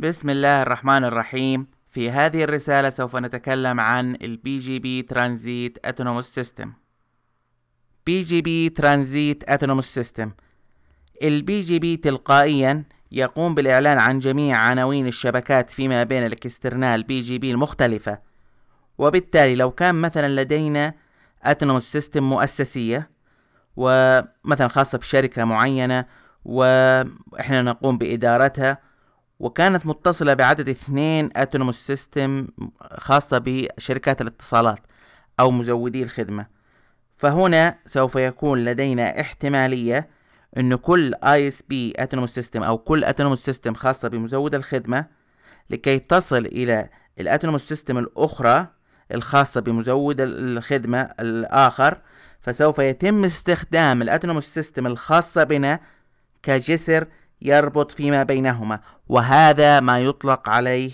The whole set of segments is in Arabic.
بسم الله الرحمن الرحيم في هذه الرسالة سوف نتكلم عن الـ PGP Transit Autonomous System PGP Transit Autonomous System ترانزيت PGP تلقائيا يقوم بالإعلان عن جميع عناوين الشبكات فيما بين الاكسترنال بي المختلفة وبالتالي لو كان مثلا لدينا Autonomous System مؤسسية ومثلا خاصة بشركة معينة وإحنا نقوم بإدارتها وكانت متصلة بعدد اثنين أتونوموس سيستم خاصة بشركات الاتصالات أو مزودي الخدمة فهنا سوف يكون لدينا احتمالية أن كل اي اس بي اتونوموس سيستم أو كل اتونوموس سيستم خاصة بمزود الخدمة لكي تصل إلى الاتونوموس سيستم الأخرى الخاصة بمزود الخدمة الآخر فسوف يتم استخدام الاتونوموس سيستم الخاصة بنا كجسر يربط فيما بينهما وهذا ما يطلق عليه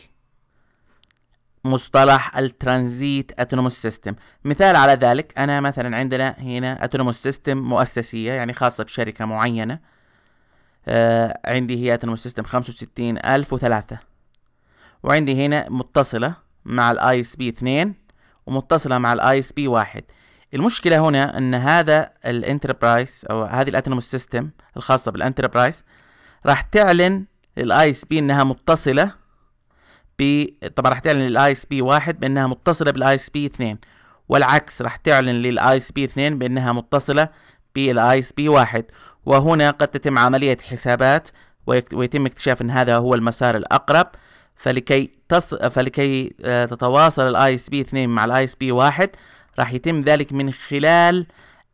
مصطلح الترانزيت اتونوموس سيستم مثال على ذلك انا مثلا عندنا هنا اتونوموس سيستم مؤسسيه يعني خاصه بشركه معينه آه عندي هي اتونوموس سيستم 65003 وعندي هنا متصله مع الاي اس بي 2 ومتصله مع الاي اس بي 1 المشكله هنا ان هذا الانتربرايز او هذه الاتونوموس سيستم الخاصه بالانتربرايز آه راح تعلن للاي اس بي انها متصله ب طبعا راح تعلن للاي اس بي واحد بانها متصله بالاي اس بي اثنين والعكس راح تعلن للاي اس بي اثنين بانها متصله بالاي اس بي واحد وهنا قد تتم عمليه حسابات ويتم اكتشاف ان هذا هو المسار الاقرب فلكي تص... فلكي آه، تتواصل الاي اس بي 2 مع الاي اس بي 1 راح يتم ذلك من خلال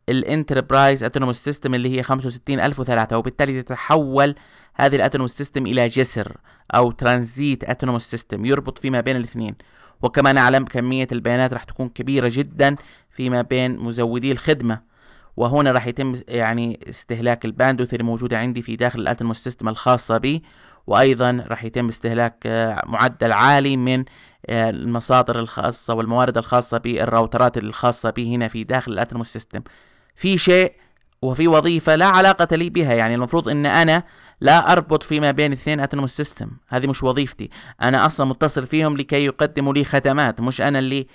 الانتربرايز اتونوموس سيستم اللي هي 65003 وبالتالي تتحول هذه الاتونوس سيستم الى جسر او ترانزيت اتونوس سيستم يربط فيما بين الاثنين وكما نعلم كمية البيانات راح تكون كبيرة جدا فيما بين مزودي الخدمة وهنا راح يتم يعني استهلاك الباندوث اللي موجودة عندي في داخل الاتوموس سيستم الخاصة بي وايضا راح يتم استهلاك آه، معدل عالي من آه، المصادر الخاصة والموارد الخاصة بالراوترات الخاصة بي هنا في داخل الاتوموس سيستم في شيء وفي وظيفة لا علاقة لي بها يعني المفروض ان انا لا اربط فيما بين اثنين اتنموس سيستم هذه مش وظيفتي انا اصلا متصل فيهم لكي يقدموا لي خدمات مش انا اللي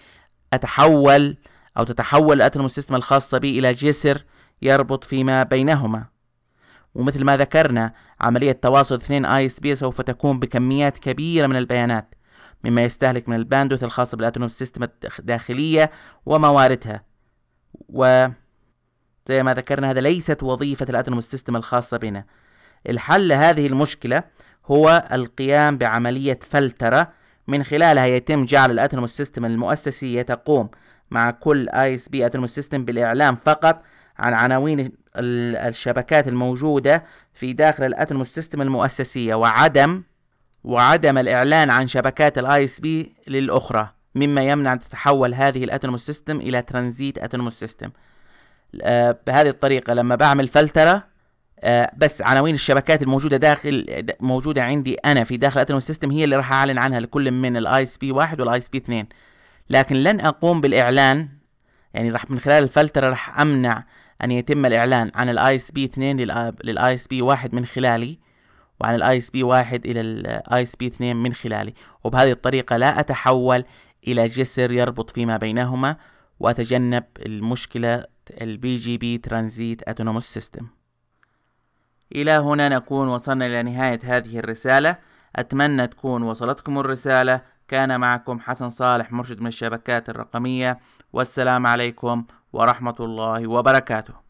اتحول او تتحول الاتنموس سيستم الخاصة بي الى جسر يربط فيما بينهما ومثل ما ذكرنا عملية تواصل اثنين اي اس بي سوف تكون بكميات كبيرة من البيانات مما يستهلك من الباندوث الخاصة بالاتنوم سيستم الداخلية ومواردها و زي ما ذكرنا هذا ليست وظيفة الأتنوم سيستم الخاصة بنا الحل لهذه المشكلة هو القيام بعملية فلترة من خلالها يتم جعل الأتنوم سيستم المؤسسية تقوم مع كل اي اس بي اتنوم سيستم بالاعلام فقط عن عناوين الشبكات الموجودة في داخل الاتنوم سيستم المؤسسية وعدم وعدم الاعلان عن شبكات الاي اس بي للاخرى مما يمنع تتحول هذه الاتنوم سيستم الى ترانزيت اتنوم سيستم آه، بهذه الطريقة لما بعمل فلترة آه، بس عناوين الشبكات الموجودة داخل موجودة عندي أنا في داخل أتنو سيستم هي اللي راح أعلن عنها لكل من الاي اس بي واحد والاي اس بي اثنين لكن لن أقوم بالإعلان يعني راح من خلال الفلترة راح أمنع أن يتم الإعلان عن الاي اس بي اثنين للاي اس بي واحد من خلالي وعن الاي اس بي واحد إلى الاي اس بي اثنين من خلالي وبهذه الطريقة لا أتحول إلى جسر يربط فيما بينهما وأتجنب المشكلة البي جي بي ترانزيت أتونوموس سيستم إلى هنا نكون وصلنا إلى نهاية هذه الرسالة أتمنى تكون وصلتكم الرسالة كان معكم حسن صالح مرشد من الشبكات الرقمية والسلام عليكم ورحمة الله وبركاته